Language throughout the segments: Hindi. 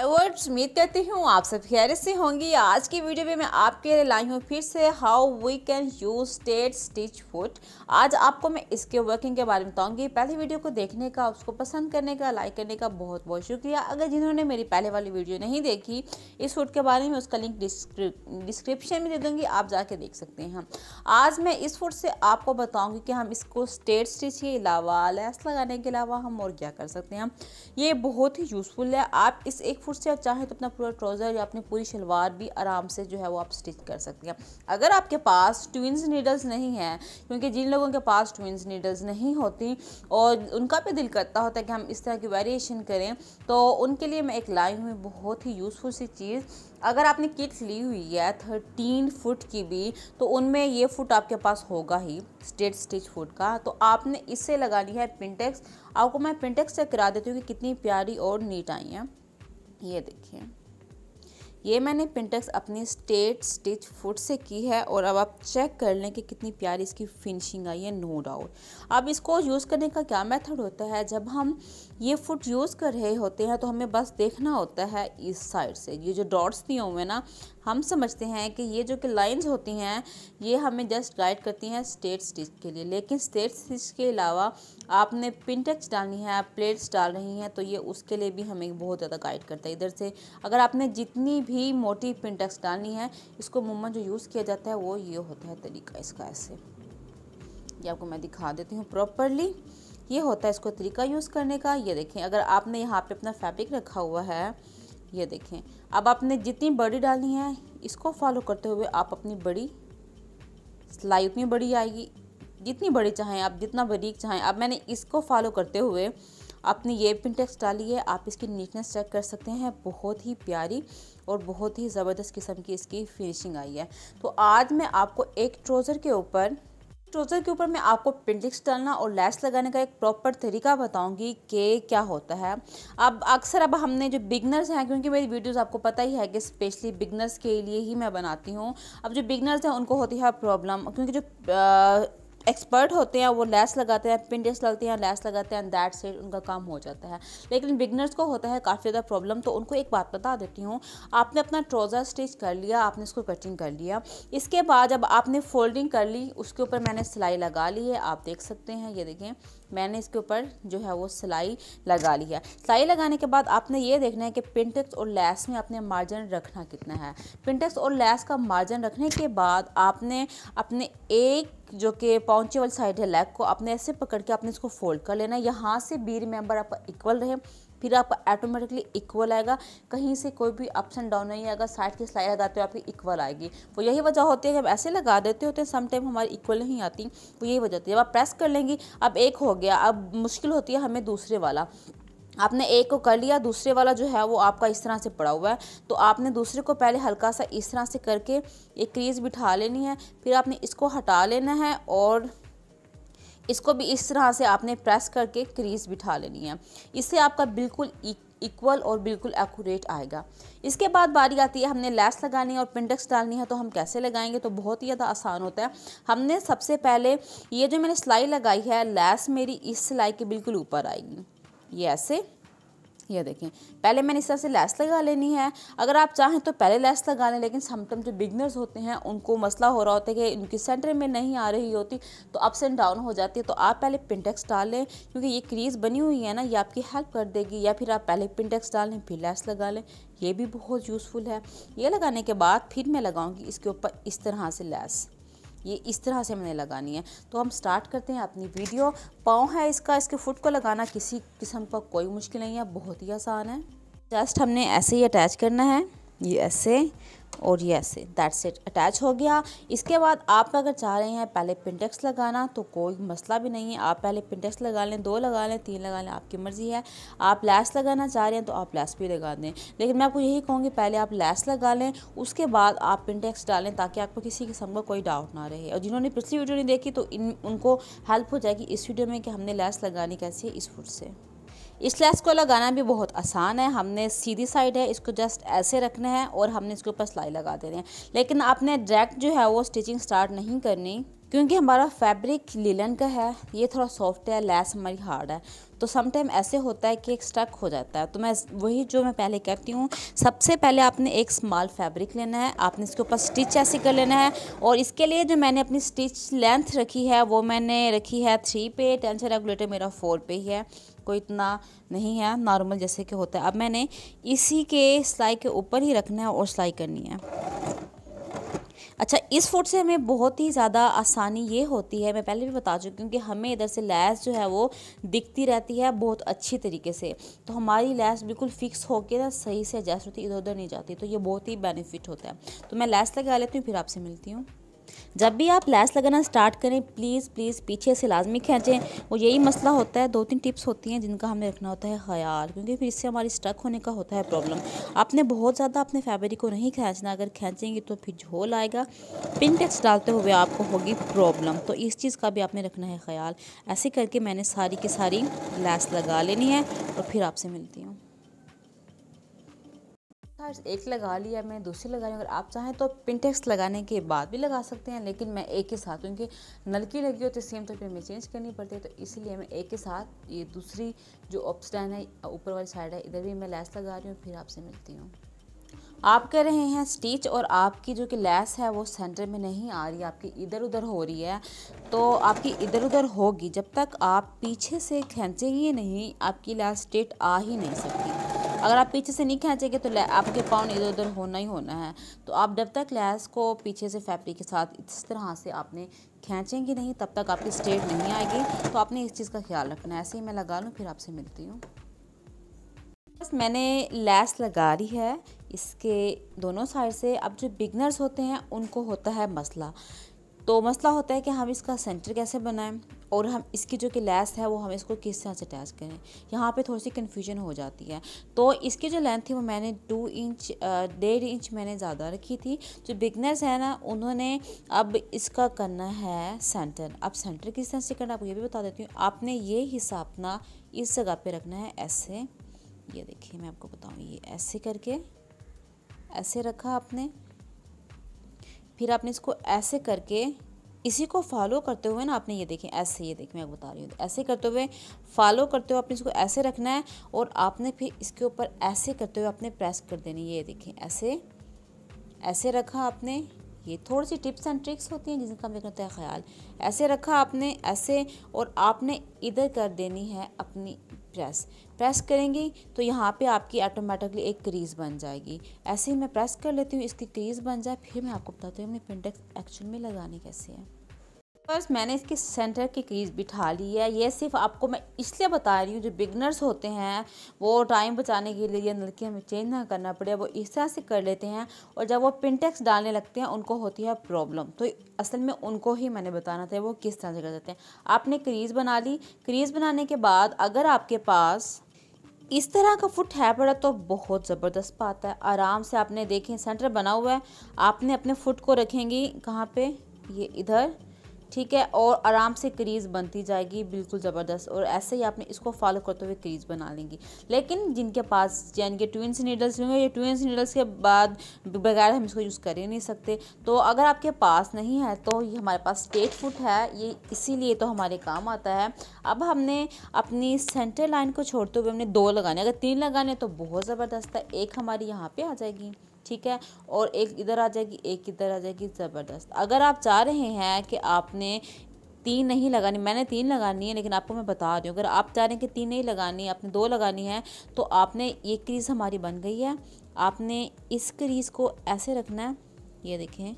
एवर्ड्स उम्मीद करती हूँ आप सब खैर से होंगी आज की वीडियो में मैं आपके लिए लाई हूँ फिर से how we can use straight stitch foot आज आपको मैं इसके वर्किंग के बारे में बताऊँगी पहली वीडियो को देखने का उसको पसंद करने का लाइक करने का बहुत बहुत शुक्रिया अगर जिन्होंने मेरी पहले वाली वीडियो नहीं देखी इस फुट के बारे में उसका लिंक डिस्क्रिप्शन में दे दूँगी आप जाके देख सकते हैं आज मैं इस फुट से आपको बताऊँगी कि हम इसको स्टेट स्टिच के अलावा लैस लगाने के अलावा हम और क्या कर सकते हैं ये बहुत ही यूज़फुल है आप इस एक फुट से आप चाहें तो अपना पूरा ट्राउज़र या अपनी पूरी शलवार भी आराम से जो है वो आप स्टिच कर सकती हैं अगर आपके पास ट्विंस नीडल्स नहीं हैं क्योंकि जिन लोगों के पास ट्विंस नीडल्स नहीं होती और उनका भी दिल करता होता है कि हम इस तरह की वेरिएशन करें तो उनके लिए मैं एक लाई हुई बहुत ही यूज़फुल सी चीज़ अगर आपने किट ली हुई है थर्टीन फुट की भी तो उनमें ये फुट आपके पास होगा ही स्टेट स्टिच फुट का तो आपने इससे लिया है पिंटेक्स आपको मैं पिंटेक्स चेक करा देती हूँ कि कितनी प्यारी और नीट आई हैं ये देखिए ये मैंने पिंटक्स अपनी स्टेट स्टिच फुट से की है और अब आप चेक कर लें कि कितनी प्यारी इसकी फिनिशिंग आई है नो डाउट अब इसको यूज़ करने का क्या मेथड होता है जब हम ये फुट यूज़ कर रहे होते हैं तो हमें बस देखना होता है इस साइड से ये जो डॉट्स दिए हुए ना हम समझते हैं कि ये जो कि लाइंस होती हैं ये हमें जस्ट गाइड करती हैं स्टेट स्टिच के लिए लेकिन स्टेट स्टिच के अलावा आपने पिनटेक्स डालनी है आप प्लेट्स डाल रही हैं तो ये उसके लिए भी हमें बहुत ज़्यादा गाइड करता है इधर से अगर आपने जितनी भी मोटी पिनटेक्स डालनी है इसको मुमन जो यूज़ किया जाता है वो ये होता है तरीका इसका ऐसे ये आपको मैं दिखा देती हूँ प्रॉपरली ये होता है इसको तरीका यूज़ करने का ये देखें अगर आपने यहाँ पे अपना फैब्रिक रखा हुआ है ये देखें अब आपने जितनी बड़ी डालनी है इसको फॉलो करते हुए आप अपनी बड़ी सिलाई उतनी बड़ी आएगी जितनी बड़ी चाहें आप जितना बरीक चाहें अब मैंने इसको फॉलो करते हुए अपनी ये पिनटेक्स डाली है आप इसकी नीटनेस चेक कर सकते हैं बहुत ही प्यारी और बहुत ही ज़बरदस्त किस्म की इसकी फिनिशिंग आई है तो आज मैं आपको एक ट्रोज़र के ऊपर ट्रोज़र के ऊपर मैं आपको पेंटिक्स डालना और लैस लगाने का एक प्रॉपर तरीका बताऊंगी कि क्या होता है अब अक्सर अब हमने जो बिगनर्स हैं क्योंकि मेरी वीडियोस आपको पता ही है कि स्पेशली बिगनर्स के लिए ही मैं बनाती हूँ अब जो बिगनर्स हैं उनको होती है प्रॉब्लम क्योंकि जो आ, एक्सपर्ट होते हैं वो लेस लगाते हैं पिंडेस लगते हैं लेस लगाते हैं दैट से उनका काम हो जाता है लेकिन बिगनर्स को होता है काफ़ी ज़्यादा प्रॉब्लम तो उनको एक बात बता देती हूँ आपने अपना ट्रोज़र स्टिच कर लिया आपने उसको कटिंग कर लिया इसके बाद जब आपने फोल्डिंग कर ली उसके ऊपर मैंने सिलाई लगा ली है आप देख सकते हैं ये देखें मैंने इसके ऊपर जो है वो सिलाई लगा ली है सिलाई लगाने के बाद आपने ये देखना है कि पिंटेक्स और लैस में अपने मार्जिन रखना कितना है पिंटेक्स और लैस का मार्जिन रखने के बाद आपने अपने एक जो कि पहुंचे वाली साइड है लेग को आपने ऐसे पकड़ के आपने इसको फोल्ड कर लेना है यहाँ से बी रिमेंबर आपका इक्वल रहे फिर आपका ऑटोमेटिकली इक्वल आएगा कहीं से कोई भी अप्स एंड डाउन नहीं आएगा साइड की सिलाई लगाते हो आपकी इक्वल आएगी वो यही वजह होती है कि ऐसे लगा देते होते हैं सम टाइम हमारी इक्वल नहीं आती वो यही वजह होती है जब आप प्रेस कर लेंगी अब एक हो गया अब मुश्किल होती है हमें दूसरे वाला आपने एक को कर लिया दूसरे वाला जो है वो आपका इस तरह से पड़ा हुआ है तो आपने दूसरे को पहले हल्का सा इस तरह से करके एक क्रीज बिठा लेनी है फिर आपने इसको हटा लेना है और इसको भी इस तरह से आपने प्रेस करके क्रीज बिठा लेनी है इससे आपका बिल्कुल इक्वल और बिल्कुल एक्यूरेट आएगा इसके बाद बारी आती है हमने लैस लगानी है और पिंडक्स डालनी है तो हम कैसे लगाएंगे तो बहुत ही ज़्यादा आसान होता है हमने सबसे पहले ये जो मैंने सिलाई लगाई है लैस मेरी इस सिलाई के बिल्कुल ऊपर आएगी ये ऐसे ये देखें पहले मैंने इस तरह से लैस लगा लेनी है अगर आप चाहें तो पहले लैस लगा लें लेकिन समटम जो बिगनर्स होते हैं उनको मसला हो रहा होता है कि उनकी सेंटर में नहीं आ रही होती तो अप्स एंड डाउन हो जाती है तो आप पहले पिंटेक्स डाल लें क्योंकि ये क्रीज़ बनी हुई है ना ये आपकी हेल्प कर देगी या फिर आप पहले पिंटेक्स डाल लें फिर लैस लगा लें ये भी बहुत यूज़फुल है ये लगाने के बाद फिर मैं लगाऊँगी इसके ऊपर इस तरह से लैस ये इस तरह से हमने लगानी है तो हम स्टार्ट करते हैं अपनी वीडियो पाँव है इसका इसके फुट को लगाना किसी किस्म का कोई मुश्किल नहीं है बहुत ही आसान है जस्ट हमने ऐसे ही अटैच करना है ये ऐसे और ये ऐसे दैट सेट अटैच हो गया इसके बाद आप अगर चाह रहे हैं पहले पिंटेक्स लगाना तो कोई मसला भी नहीं है आप पहले पिंटेक्स लगा लें दो लगा लें तीन लगा लें आपकी मर्ज़ी है आप लैस लगाना चाह रहे हैं तो आप लैस भी लगा दें लेकिन मैं आपको यही कहूँगी पहले आप लैस लगा लें उसके बाद आप पिंटेक्स डालें ताकि आपको किसी किस्म का कोई डाउट ना रहे और जिन्होंने पिछली वीडियो नहीं देखी तो इन उनको हेल्प हो जाएगी इस वीडियो में कि हमने लैस लगानी कैसी है इस फुट से इस लैस को लगाना भी बहुत आसान है हमने सीधी साइड है इसको जस्ट ऐसे रखना है और हमने इसके ऊपर सिलाई लगा देनी है लेकिन आपने डायरेक्ट जो है वो स्टिचिंग स्टार्ट नहीं करनी क्योंकि हमारा फैब्रिक लीलन का है ये थोड़ा सॉफ्ट है लैस हमारी हार्ड है तो समटाइम ऐसे होता है कि एक स्टक हो जाता है तो मैं वही जो मैं पहले कहती हूँ सबसे पहले आपने एक स्मॉल फैब्रिक लेना है आपने इसके ऊपर स्टिच ऐसे कर लेना है और इसके लिए जो मैंने अपनी स्टिच लेंथ रखी है वो मैंने रखी है थ्री पे टेंशन रेगुलेटर मेरा फोर पे ही है कोई इतना नहीं है नॉर्मल जैसे कि होता है अब मैंने इसी के सिलाई के ऊपर ही रखना है और सिलाई करनी है अच्छा इस फुट से हमें बहुत ही ज़्यादा आसानी ये होती है मैं पहले भी बता चुकी हूँ कि हमें इधर से लैस जो है वो दिखती रहती है बहुत अच्छी तरीके से तो हमारी लैस बिल्कुल फिक्स होकर ना सही से एडजस्ट होती इधर उधर नहीं जाती तो ये बहुत ही बेनिफिट होता है तो मैं लैस लगा लेती हूँ फिर आपसे मिलती हूँ जब भी आप लैस लगाना स्टार्ट करें प्लीज़ प्लीज़ पीछे से लाजमी खींचें और यही मसला होता है दो तीन टिप्स होती हैं जिनका हमें रखना होता है ख्याल क्योंकि फिर इससे हमारी स्टक होने का होता है प्रॉब्लम आपने बहुत ज़्यादा अपने फैब्रिक को नहीं खींचना अगर खींचेंगे तो फिर झोल आएगा पिन टेक्स डालते हुए आपको होगी प्रॉब्लम तो इस चीज़ का भी आपने रखना है ख्याल ऐसे करके मैंने सारी की सारी लैस लगा लेनी है और फिर आपसे मिलती हूँ फ्रेंड्स एक लगा लिया मैं दूसरी लगा रही हूँ अगर आप चाहें तो पिनटेक्स लगाने के बाद भी लगा सकते हैं लेकिन मैं एक ही साथ क्योंकि नलकी लगी होती है सेम तो फिर हमें चेंज करनी पड़ती है तो इसलिए मैं एक ही साथ ये दूसरी जो ऑप्शन है ऊपर वाली साइड है इधर भी मैं लैस लगा रही हूँ फिर आपसे मिलती हूँ आप कह रहे हैं स्टिच और आपकी जो कि लैस है वो सेंटर में नहीं आ रही आपकी इधर उधर हो रही है तो आपकी इधर उधर होगी जब तक आप पीछे से खींचेंगे नहीं आपकी लैस स्ट्रेट आ ही नहीं सकती अगर आप पीछे से नहीं खींचेंगे तो आपके पाउन इधर उधर होना ही होना है तो आप जब तक लैस को पीछे से फैब्रिक के साथ इस तरह से आपने खींचेंगे नहीं तब तक आपकी स्ट्रेट नहीं आएगी तो आपने इस चीज़ का ख्याल रखना है ऐसे ही मैं लगा लूँ फिर आपसे मिलती हूँ बस मैंने लैस लगा रही है इसके दोनों साइड से अब जो बिगनर्स होते हैं उनको होता है मसला तो मसला होता है कि हम इसका सेंटर कैसे बनाएं और हम इसकी जो कि लेस है वो हम इसको किस तरह से अटैच करें यहाँ पे थोड़ी सी कन्फ्यूजन हो जाती है तो इसकी जो लेंथ थी वो मैंने टू इंच डेढ़ इंच मैंने ज़्यादा रखी थी जो बिगनर्स है ना उन्होंने अब इसका करना है सेंटर अब सेंटर किस तरह से करना आपको ये भी बता देती हूँ आपने ये हिस्सा अपना इस जगह पर रखना है ऐसे ये देखिए मैं आपको बताऊँ ये ऐसे करके ऐसे रखा आपने फिर आपने इसको ऐसे करके इसी को फॉलो करते हुए ना आपने ये देखें ऐसे ये देखें मैं बता रही हूँ ऐसे करते हुए फॉलो करते हुए आपने इसको ऐसे रखना है और आपने फिर इसके ऊपर ऐसे करते हुए आपने प्रेस कर देनी ये देखें ऐसे ऐसे रखा आपने ये थोड़ी सी टिप्स एंड ट्रिक्स होती हैं जिनका हमें होता है ख्याल ऐसे रखा आपने ऐसे और आपने इधर कर देनी है अपनी प्रेस प्रेस करेंगे तो यहाँ पे आपकी ऑटोमेटिकली एक क्रीज़ बन जाएगी ऐसे ही मैं प्रेस कर लेती हूँ इसकी क्रीज़ बन जाए फिर मैं आपको बताती हूँ अपने पेंटेक्स एक्चुअल में लगाने कैसे है बस मैंने इसके सेंटर की क्रीज बिठा ली है ये सिर्फ आपको मैं इसलिए बता रही हूँ जो बिगनर्स होते हैं वो टाइम बचाने के लिए नलकी हमें चेंज ना करना पड़े वो इस तरह से कर लेते हैं और जब वो पिनटेक्स डालने लगते हैं उनको होती है प्रॉब्लम तो असल में उनको ही मैंने बताना था वो किस तरह से कर देते हैं आपने क्रीज़ बना ली क्रीज़ बनाने के बाद अगर आपके पास इस तरह का फुट है पड़ा तो बहुत ज़बरदस्त पाता है आराम से आपने देखें सेंटर बना हुआ है आपने अपने फुट को रखेंगी कहाँ पे ये इधर ठीक है और आराम से क्रीज़ बनती जाएगी बिल्कुल ज़बरदस्त और ऐसे ही आपने इसको फॉलो करते हुए क्रीज़ बना लेंगी लेकिन जिनके पास यानी कि ट्विंस नीडल्स होंगे या ट्विंस नीडल्स के बाद बगैर हम इसको यूज़ कर ही नहीं सकते तो अगर आपके पास नहीं है तो ये हमारे पास स्टेट फुट है ये इसीलिए तो हमारे काम आता है अब हमने अपनी सेंटर लाइन को छोड़ते हुए हमने दो लगाने अगर तीन लगाने तो बहुत ज़बरदस्त है एक हमारी यहाँ पर आ जाएगी ठीक है और एक इधर आ जाएगी एक इधर आ जाएगी ज़बरदस्त अगर आप चाह रहे हैं कि आपने तीन नहीं लगानी मैंने तीन लगानी है लेकिन आपको मैं बता रही हूँ अगर आप चाह रहे हैं कि तीन नहीं लगानी आपने दो लगानी है तो आपने ये क्रीज़ हमारी बन गई है आपने इस क्रीज़ को ऐसे रखना है ये देखें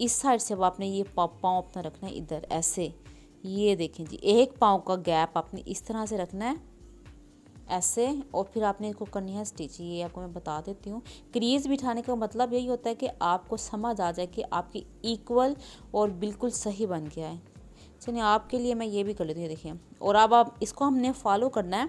इस साइड से अब आपने ये पाँव अपना रखना है इधर ऐसे ये देखें जी एक पाँव का गैप आपने इस तरह से रखना है ऐसे और फिर आपने इसको करनी है स्टिच ये आपको मैं बता देती हूँ क्रीज बिठाने का मतलब यही होता है कि आपको समझ आ जाए कि आपकी इक्वल और बिल्कुल सही बन गया है चलिए आपके लिए मैं ये भी कर लेती हूँ देखिए और अब आप इसको हमने फॉलो करना है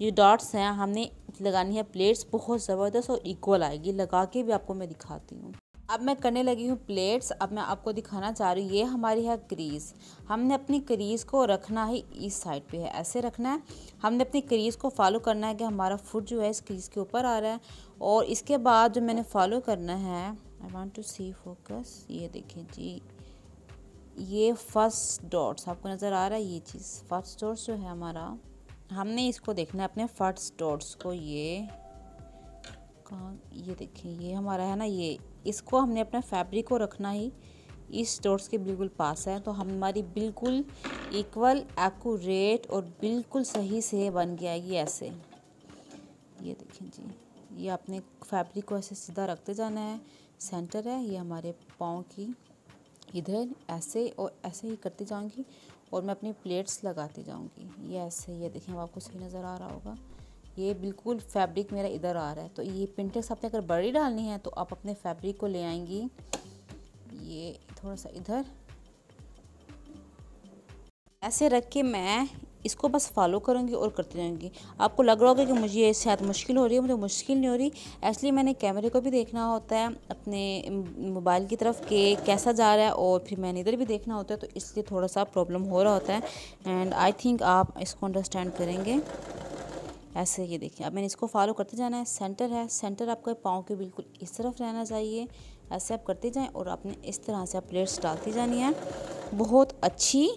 ये डॉट्स हैं हमने लगानी है प्लेट्स बहुत ज़बरदस्त और इक्वल आएगी लगा के भी आपको मैं दिखाती हूँ अब मैं करने लगी हूँ प्लेट्स अब मैं आपको दिखाना चाह रही हूँ ये हमारी है क्रीज़ हमने अपनी क्रीज़ को रखना ही इस साइड पे है ऐसे रखना है हमने अपनी क्रीज़ को फॉलो करना है कि हमारा फुट जो है इस क्रीज़ के ऊपर आ रहा है और इसके बाद जो मैंने फॉलो करना है I want to see focus ये देखें जी ये फर्स्ट डॉट्स आपको नज़र आ रहा है ये चीज़ फर्स्ट डॉट्स जो है हमारा हमने इसको देखना है अपने फर्स्ट डॉट्स को ये कहाँ ये देखें ये हमारा है ना ये इसको हमने अपना फैब्रिक को रखना ही इस स्टोर्स के बिल्कुल पास है तो हमारी बिल्कुल इक्वल एक्यूरेट और बिल्कुल सही से बन गया है ये ऐसे ये देखें जी ये आपने फैब्रिक को ऐसे सीधा रखते जाना है सेंटर है ये हमारे पाँव की इधर ऐसे और ऐसे ही करती जाऊँगी और मैं अपनी प्लेट्स लगाती जाऊँगी ये ऐसे ये देखें आपको सही नज़र आ रहा होगा ये बिल्कुल फैब्रिक मेरा इधर आ रहा है तो ये पिंटेक्स आपने अगर बड़ी डालनी है तो आप अपने फैब्रिक को ले आएंगी ये थोड़ा सा इधर ऐसे रख के मैं इसको बस फॉलो करूँगी और करती रहूँगी आपको लग रहा होगा कि मुझे ये शायद मुश्किल हो रही है मुझे मुश्किल नहीं हो रही एक्चुअली मैंने कैमरे को भी देखना होता है अपने मोबाइल की तरफ के कैसा जा रहा है और फिर मैंने इधर भी देखना होता है तो इसलिए थोड़ा सा प्रॉब्लम हो रहा होता है एंड आई थिंक आप इसको अंडरस्टैंड करेंगे ऐसे ये देखिए अब मैंने इसको फॉलो करते जाना है सेंटर है सेंटर आपके पाँव के बिल्कुल इस तरफ रहना चाहिए ऐसे आप करते जाएं और आपने इस तरह से आप प्लेट्स डालती जानी है बहुत अच्छी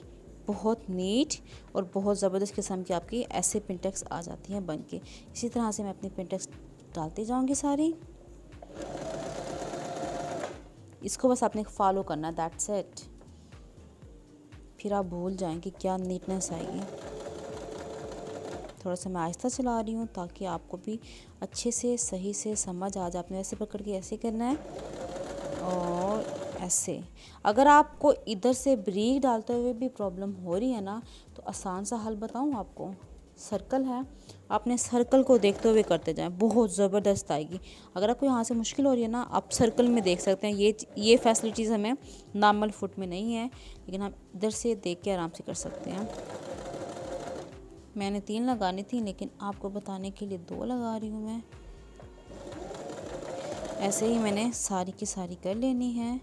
बहुत नीट और बहुत ज़बरदस्त किस्म की आपकी ऐसे पिंटेक्स आ जाती हैं बन के इसी तरह से मैं अपनी पिंटेक्स डालती जाऊँगी सारी इसको बस आपने फॉलो करना दैट्स इट फिर आप भूल जाएं कि क्या नीटनेस आएगी थोड़ा सा मैं आहिस्ता चला रही हूँ ताकि आपको भी अच्छे से सही से समझ आ जाए आपने ऐसे पकड़ के ऐसे करना है और ऐसे अगर आपको इधर से ब्रीक डालते हुए भी प्रॉब्लम हो रही है ना तो आसान सा हल बताऊँ आपको सर्कल है आपने सर्कल को देखते हुए करते जाएं बहुत ज़बरदस्त आएगी अगर आपको यहाँ से मुश्किल हो रही है ना आप सर्कल में देख सकते हैं ये ये फैसिलिटीज़ हमें नॉर्मल फुट में नहीं है लेकिन हम इधर से देख के आराम से कर सकते हैं मैंने तीन लगानी थी लेकिन आपको बताने के लिए दो लगा रही हूँ मैं ऐसे ही मैंने सारी की सारी कर लेनी है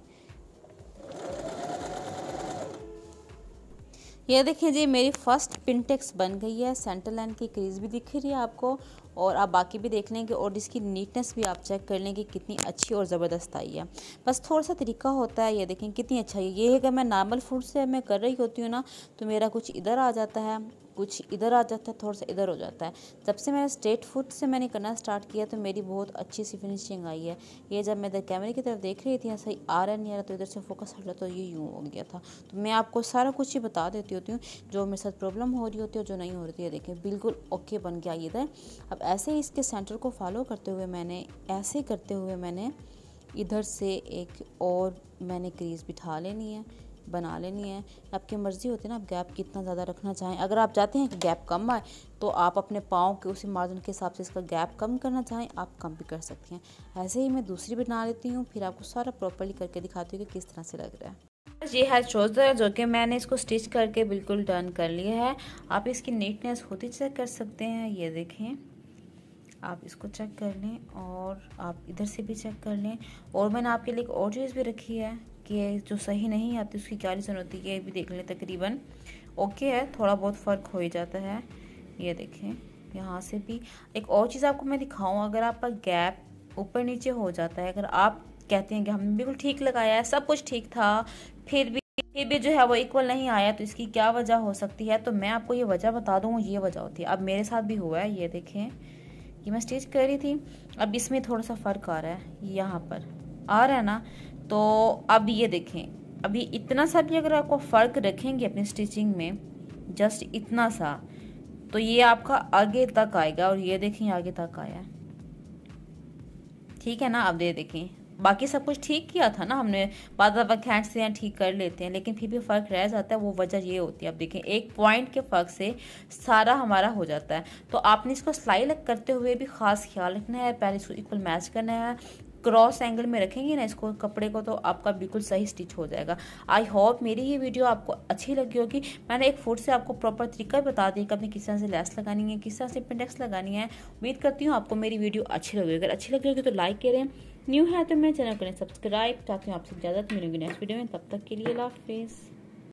यह देखिए जी मेरी फर्स्ट पिनटेक्स बन गई है सेंटर लाइन की क्रीज़ भी दिख रही है आपको और आप बाकी भी देख लेंगे और इसकी नीटनेस भी आप चेक कर लेंगे कितनी अच्छी और ज़बरदस्त आई है बस थोड़ा सा तरीका होता है ये देखें कितनी अच्छा है ये है कि मैं नॉर्मल फूड से मैं कर रही होती हूँ ना तो मेरा कुछ इधर आ जाता है कुछ इधर आ जाता है थोड़ा सा इधर हो जाता है जब से मैंने स्ट्रेट फुट से मैंने करना स्टार्ट किया तो मेरी बहुत अच्छी सी फिनिशिंग आई है ये जब मैं इधर कैमरे की तरफ देख रही थी ऐसा ही आ रहा नहीं आ रहा तो इधर से फोकस हट रहा तो ये यूँ हो गया था तो मैं आपको सारा कुछ ही बता देती होती हूँ जो मेरे साथ प्रॉब्लम हो रही होती है जो नहीं हो रही है देखें बिल्कुल ओके बन गया इधर अब ऐसे ही इसके सेंटर को फॉलो करते हुए मैंने ऐसे करते हुए मैंने इधर से एक और मैंने क्रीज बिठा लेनी है बना लेनी है आपकी मर्ज़ी होती है ना आप गैप कितना ज़्यादा रखना चाहें अगर आप चाहते हैं कि गैप कम आए तो आप अपने पाँव के उसी मार्जिन के हिसाब से इसका गैप कम करना चाहें आप कम भी कर सकती हैं ऐसे ही मैं दूसरी बना लेती हूँ फिर आपको सारा प्रॉपरली करके दिखाती हूँ कि किस तरह से लग रहा है ये है ट्रोज़र जो कि मैंने इसको स्टिच करके बिल्कुल डन कर लिया है आप इसकी नीटनेस खुद ही चेक कर सकते हैं ये देखें आप इसको चेक कर लें और आप इधर से भी चेक कर लें और मैंने आपके लिए एक और चीज़ भी रखी है की है जो सही नहीं आती तो उसकी क्या रीज़न होती है ये भी देख लें तकरीबन ओके है थोड़ा बहुत फ़र्क हो ही जाता है ये देखें यहाँ से भी एक और चीज़ आपको मैं दिखाऊँ अगर आपका गैप ऊपर नीचे हो जाता है अगर आप कहते हैं कि हमने बिल्कुल ठीक लगाया है सब कुछ ठीक था फिर भी फिर भी जो है वो इक्वल नहीं आया तो इसकी क्या वजह हो सकती है तो मैं आपको ये वजह बता दूँ ये वजह होती है अब मेरे साथ भी हुआ है ये देखें कि मैं स्टिच कर रही थी अब इसमें थोड़ा सा फ़र्क आ रहा है यहाँ पर आ रहा है ना तो अब ये देखें अभी इतना सा भी अगर आपको फ़र्क रखेंगे अपनी स्टिचिंग में जस्ट इतना सा तो ये आपका आगे तक आएगा और ये देखें आगे तक आया ठीक है ना अब ये देखें बाकी सब कुछ ठीक किया था ना हमने बाद वक्त हैंड से ठीक कर लेते हैं लेकिन फिर भी फ़र्क रह जाता है वो वजह ये होती है अब देखें एक पॉइंट के फ़र्क से सारा हमारा हो जाता है तो आपने इसको सिलाई लग करते हुए भी ख़ास ख्याल रखना है पहले इसको इक्वल मैच करना है क्रॉस एंगल में रखेंगे ना इसको कपड़े को तो आपका बिल्कुल सही स्टिच हो जाएगा आई होप मेरी ये वीडियो आपको अच्छी लगी होगी मैंने एक फुट से आपको प्रॉपर तरीका बता दिया कि आपने किस तरह से लेस लगानी है किस तरह से पिंडेक्स लगानी है उम्मीद करती हूँ आपको मेरी वीडियो अच्छी लगी अगर अच्छी लगी होगी तो लाइक करें न्यू है तो मेरे चैनल को सब्सक्राइब ताकि आपसे इजाज़त तो मिलूंगी नेक्स्ट वीडियो में तब तक के लिए लाफिज़